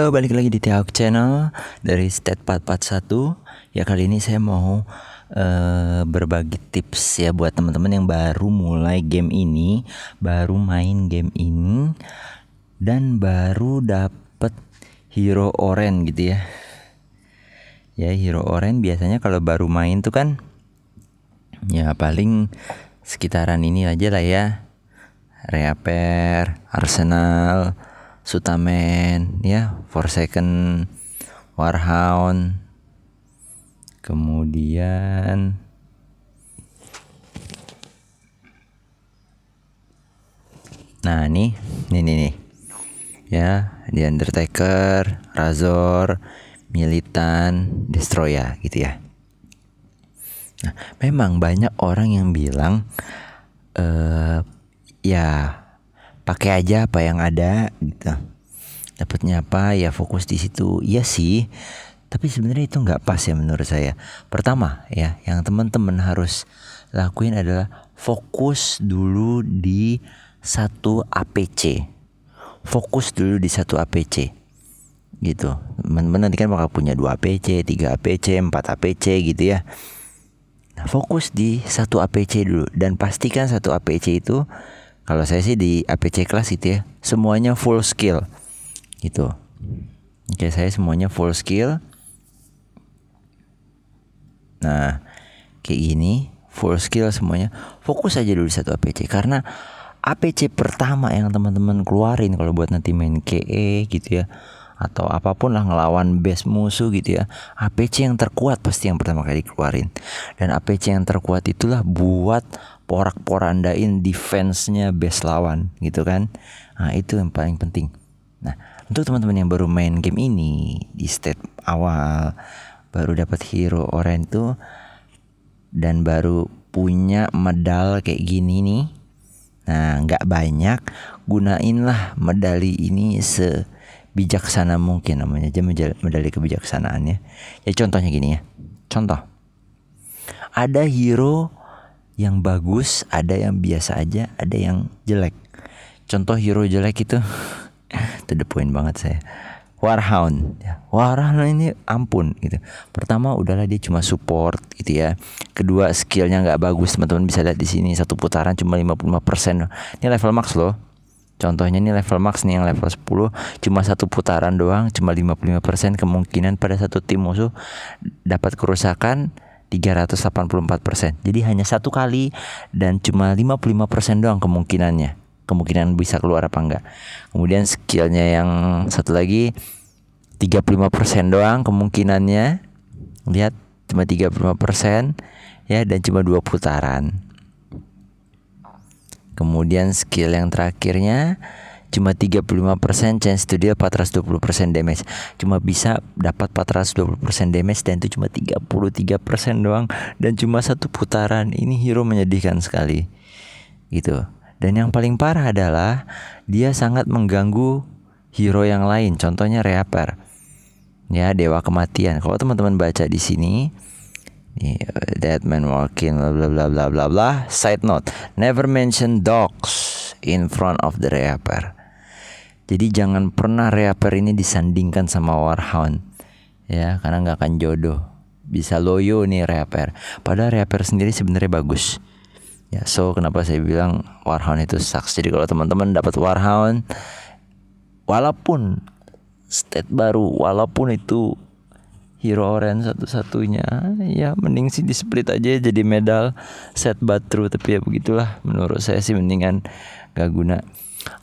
Halo, eh, balik lagi di Tiaok Channel dari State 441. Ya kali ini saya mau uh, berbagi tips ya buat teman-teman yang baru mulai game ini, baru main game ini dan baru dapet hero oren gitu ya. Ya, hero oren biasanya kalau baru main tuh kan ya paling sekitaran ini aja lah ya. Reaper, Arsenal, Sutamen ya Forsaken Warhound kemudian nah ini ini nih nih ya The Undertaker Razor Militan Destroya gitu ya Nah, memang banyak orang yang bilang, uh, ya pakai aja apa yang ada gitu dapatnya apa ya fokus di situ iya sih tapi sebenarnya itu nggak pas ya menurut saya pertama ya yang teman-teman harus lakuin adalah fokus dulu di satu APC fokus dulu di satu APC gitu teman-teman nanti kan bakal punya dua APC tiga APC empat APC gitu ya nah, fokus di satu APC dulu dan pastikan satu APC itu kalau saya sih di APC kelas itu ya, semuanya full skill gitu. Oke, saya semuanya full skill. Nah, kayak gini full skill semuanya. Fokus aja dulu di satu APC karena APC pertama yang teman-teman keluarin kalau buat nanti main KE gitu ya atau apapun lah ngelawan base musuh gitu ya. APC yang terkuat pasti yang pertama kali dikeluarin. Dan APC yang terkuat itulah buat porak-porandain defense-nya base lawan gitu kan. Nah, itu yang paling penting. Nah, untuk teman-teman yang baru main game ini di step awal baru dapat hero orange tuh dan baru punya medal kayak gini nih. Nah, nggak banyak, gunainlah medali ini se bijaksana mungkin namanya aja medali kebijaksanaannya. Ya contohnya gini ya. Contoh. Ada hero yang bagus, ada yang biasa aja, ada yang jelek. Contoh hero jelek itu to the point banget saya. Warhound, ya, Warhound ini ampun gitu. Pertama udahlah dia cuma support gitu ya. Kedua skillnya nggak bagus teman-teman bisa lihat di sini satu putaran cuma 55%. Ini level max loh. Contohnya ini level max nih yang level 10 Cuma satu putaran doang Cuma 55% kemungkinan pada satu tim musuh Dapat kerusakan 384%. Jadi hanya satu kali dan cuma 55% doang kemungkinannya. Kemungkinan bisa keluar apa enggak. Kemudian skillnya yang satu lagi 35% doang kemungkinannya. Lihat cuma 35% ya dan cuma dua putaran. Kemudian skill yang terakhirnya cuma 35% chance to deal 420% damage cuma bisa dapat 420% damage dan itu cuma 33% doang dan cuma satu putaran ini hero menyedihkan sekali gitu dan yang paling parah adalah dia sangat mengganggu hero yang lain contohnya Reaper ya dewa kematian kalau teman-teman baca di sini ya, Dead man walking bla bla bla bla bla bla. Side note, never mention dogs in front of the reaper. Jadi jangan pernah reaper ini disandingkan sama Warhound ya karena nggak akan jodoh. Bisa loyo nih reaper. Padahal reaper sendiri sebenarnya bagus. Ya, so kenapa saya bilang Warhound itu sucks. Jadi kalau teman-teman dapat Warhound walaupun state baru, walaupun itu hero orange satu-satunya, ya mending sih di split aja jadi medal set batru tapi ya begitulah menurut saya sih mendingan gak guna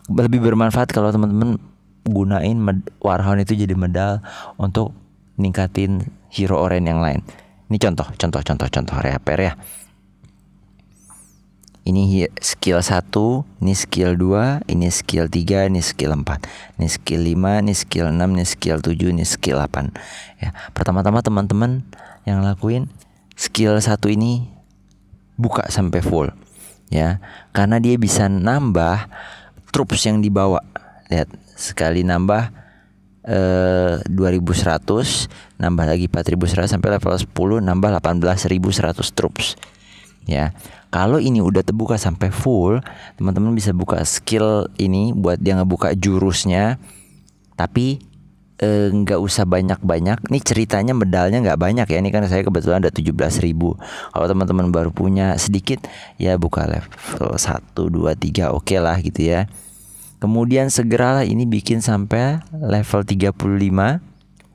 lebih bermanfaat kalau teman-teman gunain Warhound itu jadi medal untuk ningkatin hero orange yang lain. Ini contoh, contoh, contoh, contoh reaper ya. Ini skill 1, ini skill 2, ini skill 3, ini skill 4, ini skill 5, ini skill 6, ini skill 7, ini skill 8. Ya, pertama-tama teman-teman yang lakuin skill 1 ini buka sampai full ya. Karena dia bisa nambah troops yang dibawa lihat sekali nambah eh, 2100 nambah lagi 4100 sampai level 10 nambah 18100 troops ya kalau ini udah terbuka sampai full teman-teman bisa buka skill ini buat dia ngebuka jurusnya tapi eh, nggak e, usah banyak-banyak Ini ceritanya medalnya nggak banyak ya Ini kan saya kebetulan ada 17 ribu Kalau teman-teman baru punya sedikit Ya buka level 1, 2, 3 oke okay lah gitu ya Kemudian segeralah ini bikin sampai level 35.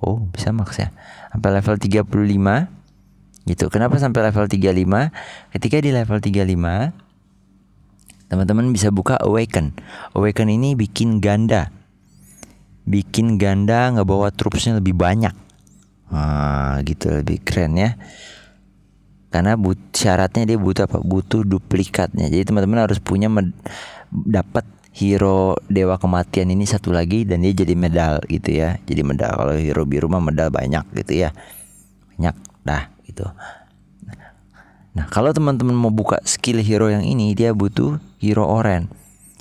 Oh, bisa max ya. Sampai level 35. Gitu. Kenapa sampai level 35? Ketika di level 35 teman-teman bisa buka awaken. Awaken ini bikin ganda. Bikin ganda nggak bawa troopsnya lebih banyak. Ah gitu lebih keren ya karena but, syaratnya dia butuh apa butuh duplikatnya jadi teman-teman harus punya dapat hero dewa kematian ini satu lagi dan dia jadi medal gitu ya jadi medal kalau hero biru mah medal banyak gitu ya banyak dah gitu nah kalau teman-teman mau buka skill hero yang ini dia butuh hero oren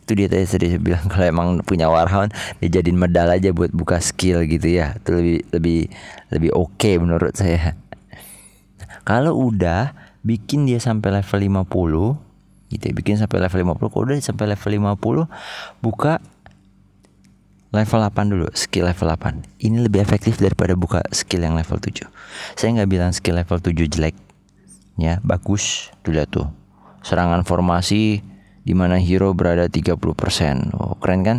itu dia tadi sudah bilang kalau emang punya warhound dia jadiin medal aja buat buka skill gitu ya itu lebih lebih lebih oke okay menurut saya kalau udah bikin dia sampai level 50 gitu ya. bikin sampai level 50 kalau udah sampai level 50 buka level 8 dulu, skill level 8. Ini lebih efektif daripada buka skill yang level 7. Saya nggak bilang skill level 7 jelek. Ya, bagus. Tuh lihat tuh. Serangan formasi di mana hero berada 30%. Oh, keren kan?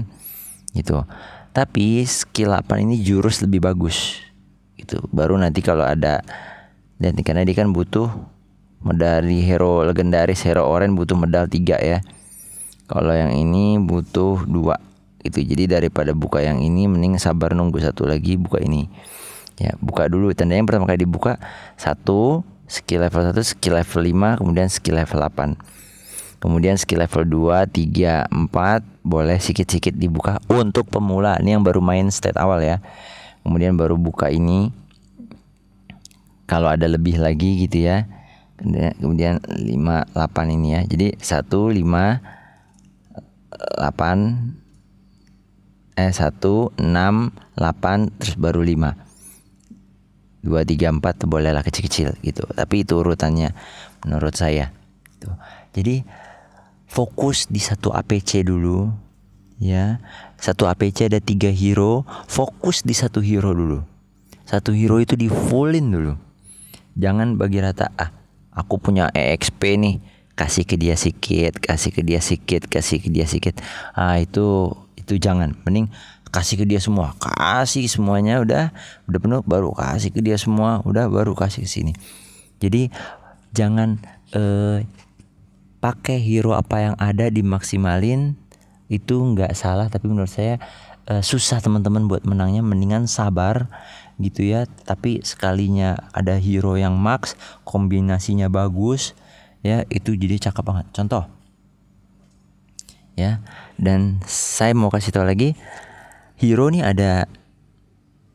Gitu. Tapi skill 8 ini jurus lebih bagus. Itu baru nanti kalau ada dan karena dia kan butuh medali hero legendaris hero orange butuh medal 3 ya kalau yang ini butuh dua itu jadi daripada buka yang ini mending sabar nunggu satu lagi buka ini ya buka dulu tandanya pertama kali dibuka satu skill level 1 skill level 5 kemudian skill level 8 kemudian skill level 2 3 4 boleh sikit-sikit dibuka untuk pemula ini yang baru main state awal ya kemudian baru buka ini kalau ada lebih lagi gitu ya kemudian 58 ini ya jadi 1 5 8 eh 1 6 8 terus baru 5 2 3 4 bolehlah kecil-kecil gitu tapi itu urutannya menurut saya gitu. jadi fokus di satu APC dulu ya satu APC ada tiga hero fokus di satu hero dulu satu hero itu di fullin dulu jangan bagi rata ah aku punya EXP nih kasih ke dia sikit kasih ke dia sikit kasih ke dia sikit ah itu itu jangan mending kasih ke dia semua kasih semuanya udah udah penuh baru kasih ke dia semua udah baru kasih ke sini jadi jangan eh, pakai hero apa yang ada dimaksimalin itu nggak salah tapi menurut saya uh, susah teman-teman buat menangnya mendingan sabar gitu ya tapi sekalinya ada hero yang max kombinasinya bagus ya itu jadi cakep banget contoh ya dan saya mau kasih tahu lagi hero nih ada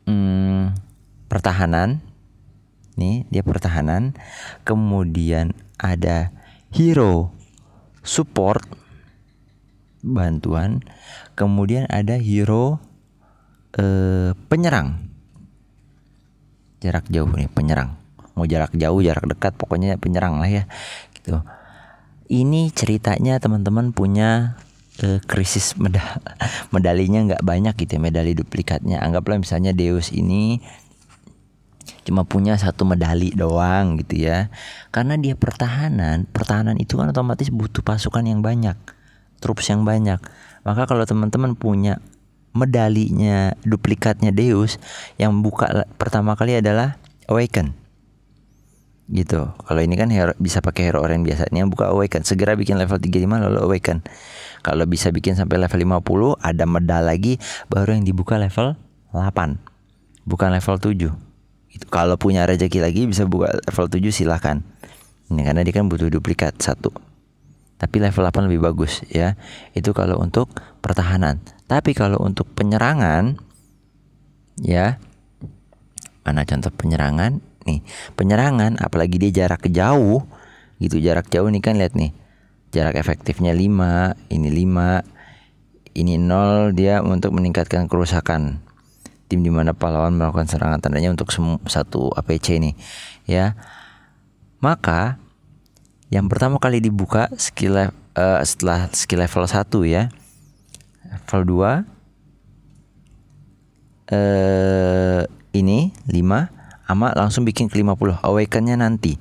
hmm, pertahanan nih dia pertahanan kemudian ada hero support bantuan. Kemudian ada hero eh, penyerang. Jarak jauh nih penyerang. Mau jarak jauh, jarak dekat, pokoknya penyerang lah ya. Gitu. Ini ceritanya teman-teman punya eh, krisis meda medalinya nggak banyak gitu ya, medali duplikatnya. Anggaplah misalnya Deus ini cuma punya satu medali doang gitu ya. Karena dia pertahanan, pertahanan itu kan otomatis butuh pasukan yang banyak troops yang banyak. Maka kalau teman-teman punya medalinya, duplikatnya Deus yang buka pertama kali adalah Awaken. Gitu. Kalau ini kan hero, bisa pakai hero Ini biasanya buka Awaken. Segera bikin level 35 lalu Awaken. Kalau bisa bikin sampai level 50 ada medal lagi baru yang dibuka level 8. Bukan level 7. Itu kalau punya rezeki lagi bisa buka level 7 silahkan. Ini karena dia kan butuh duplikat satu tapi level 8 lebih bagus ya. Itu kalau untuk pertahanan. Tapi kalau untuk penyerangan ya mana contoh penyerangan nih. Penyerangan apalagi dia jarak jauh gitu. Jarak jauh nih kan lihat nih. Jarak efektifnya 5, ini 5, ini 0 dia untuk meningkatkan kerusakan tim di mana pahlawan melakukan serangan tandanya untuk satu APC nih ya maka yang pertama kali dibuka skill uh, setelah skill level 1 ya. Level 2 eh uh, ini 5 ama langsung bikin ke 50 awakennya nanti.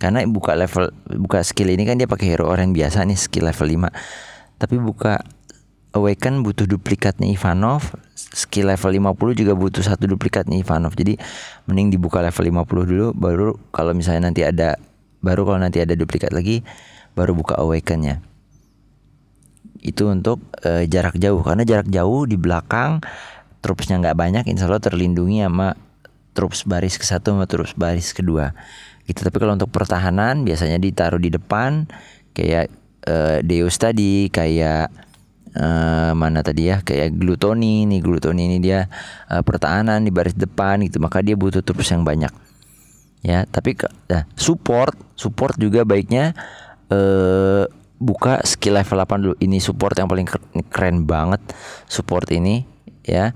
Karena buka level buka skill ini kan dia pakai hero orang biasa nih skill level 5. Tapi buka awaken butuh duplikatnya Ivanov, skill level 50 juga butuh satu duplikatnya Ivanov. Jadi mending dibuka level 50 dulu baru kalau misalnya nanti ada Baru kalau nanti ada duplikat lagi baru buka awaken Itu untuk e, jarak jauh karena jarak jauh di belakang trupsnya nggak banyak insya Allah terlindungi sama troops baris ke satu sama troops baris kedua gitu tapi kalau untuk pertahanan biasanya ditaruh di depan kayak e, Deus tadi kayak uh, mana tadi ya kayak glutoni ini glutoni ini dia uh, pertahanan di baris depan gitu maka dia butuh troops yang banyak ya tapi nah, support support juga baiknya eh, buka skill level 8 dulu ini support yang paling keren banget support ini ya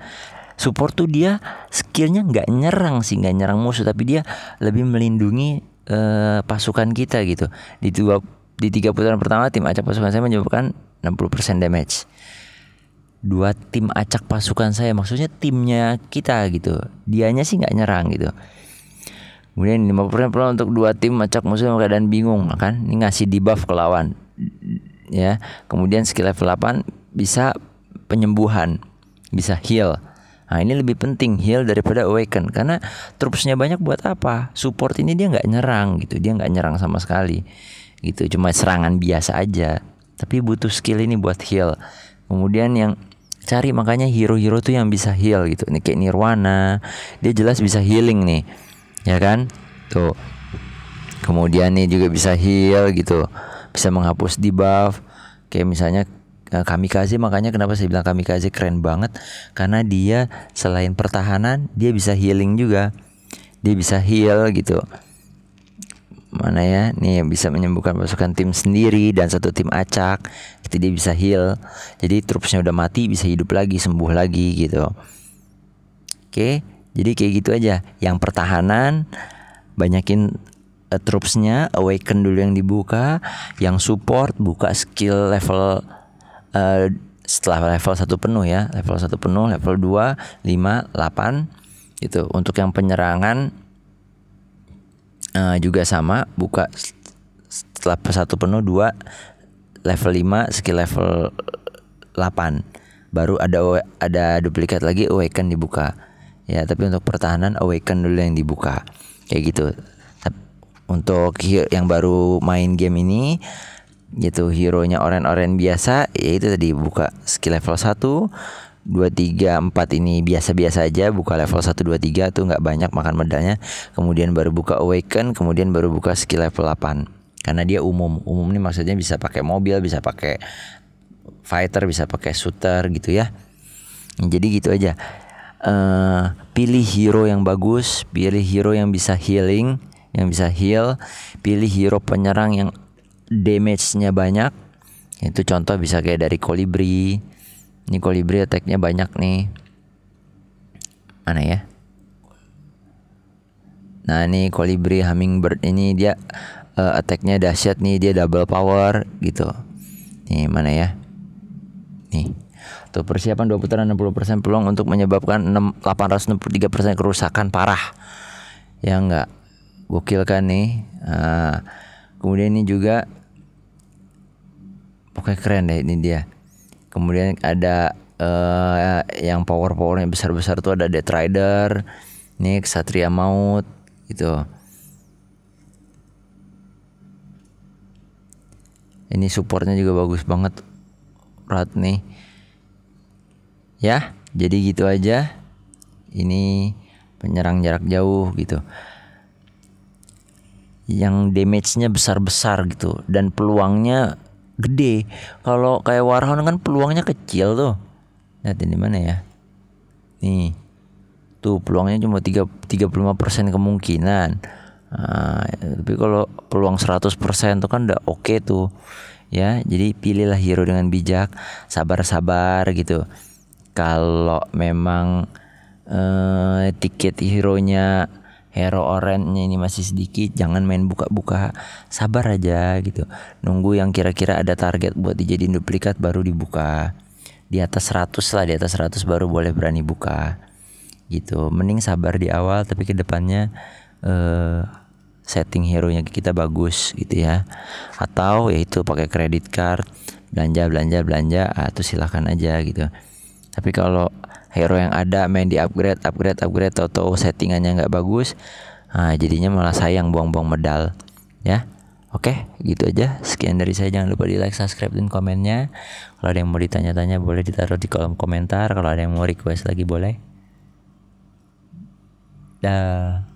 support tuh dia skillnya nggak nyerang sih nggak nyerang musuh tapi dia lebih melindungi eh, pasukan kita gitu di dua di tiga putaran pertama tim acak pasukan saya menyebabkan 60% damage dua tim acak pasukan saya maksudnya timnya kita gitu dianya sih nggak nyerang gitu Kemudian 50% peluang untuk dua tim acak musuh dalam keadaan bingung kan. Ini ngasih debuff ke lawan. Ya. Kemudian skill level 8 bisa penyembuhan, bisa heal. Nah, ini lebih penting heal daripada awaken karena troopsnya banyak buat apa? Support ini dia nggak nyerang gitu, dia nggak nyerang sama sekali. Gitu, cuma serangan biasa aja. Tapi butuh skill ini buat heal. Kemudian yang cari makanya hero-hero tuh yang bisa heal gitu. Ini kayak Nirwana, dia jelas bisa healing nih ya kan tuh kemudian nih juga bisa heal gitu bisa menghapus debuff kayak misalnya e, kami kasih makanya kenapa saya bilang kami kasih keren banget karena dia selain pertahanan dia bisa healing juga dia bisa heal gitu mana ya nih bisa menyembuhkan pasukan tim sendiri dan satu tim acak jadi dia bisa heal jadi troopsnya udah mati bisa hidup lagi sembuh lagi gitu oke jadi kayak gitu aja. Yang pertahanan banyakin uh, eh, troops awaken dulu yang dibuka, yang support buka skill level uh, setelah level satu penuh ya, level satu penuh, level 2, 5, 8 itu. Untuk yang penyerangan uh, juga sama, buka setelah satu penuh dua, level 5 skill level 8 baru ada ada duplikat lagi awaken dibuka ya tapi untuk pertahanan awaken dulu yang dibuka kayak gitu untuk yang baru main game ini gitu hero nya oren-oren biasa yaitu tadi buka skill level 1 2 3 4 ini biasa-biasa aja buka level 1 2 3 tuh nggak banyak makan medalnya kemudian baru buka awaken kemudian baru buka skill level 8 karena dia umum umum ini maksudnya bisa pakai mobil bisa pakai fighter bisa pakai shooter gitu ya jadi gitu aja Eh, pilih hero yang bagus, pilih hero yang bisa healing, yang bisa heal, pilih hero penyerang yang damage-nya banyak. Itu contoh bisa kayak dari kolibri Ini kolibri attack-nya banyak nih. Mana ya? Nah, ini kolibri Hummingbird ini dia uh, attack-nya dahsyat nih, dia double power gitu. Nih, mana ya? Nih. Tuh persiapan 2 putaran 60% peluang untuk menyebabkan 6, 863% kerusakan parah. Ya enggak. Gokil kan nih. Nah, kemudian ini juga pokoknya keren deh ini dia. Kemudian ada uh, yang power powernya besar besar tuh ada Death Rider, nick satria Maut gitu. Ini supportnya juga bagus banget Rat nih Ya, jadi gitu aja. Ini penyerang jarak jauh gitu. Yang damage-nya besar-besar gitu dan peluangnya gede. Kalau kayak Warhon kan peluangnya kecil tuh. Lihat ini mana ya? Nih. Tuh peluangnya cuma tiga tiga puluh lima persen kemungkinan. Nah, tapi kalau peluang seratus persen tuh kan udah oke okay tuh. Ya, jadi pilihlah hero dengan bijak, sabar-sabar gitu kalau memang eh, tiket hero-nya hero orange nya ini masih sedikit jangan main buka-buka sabar aja gitu nunggu yang kira-kira ada target buat dijadiin duplikat baru dibuka di atas 100 lah di atas 100 baru boleh berani buka gitu mending sabar di awal tapi kedepannya eh, setting hero nya kita bagus gitu ya atau yaitu pakai kredit card belanja belanja belanja atau ah, silahkan aja gitu tapi kalau hero yang ada main di upgrade upgrade upgrade atau settingannya nggak bagus nah, jadinya malah sayang buang-buang medal ya Oke, gitu aja. Sekian dari saya. Jangan lupa di like, subscribe, dan komennya. Kalau ada yang mau ditanya-tanya, boleh ditaruh di kolom komentar. Kalau ada yang mau request lagi, boleh. Dah.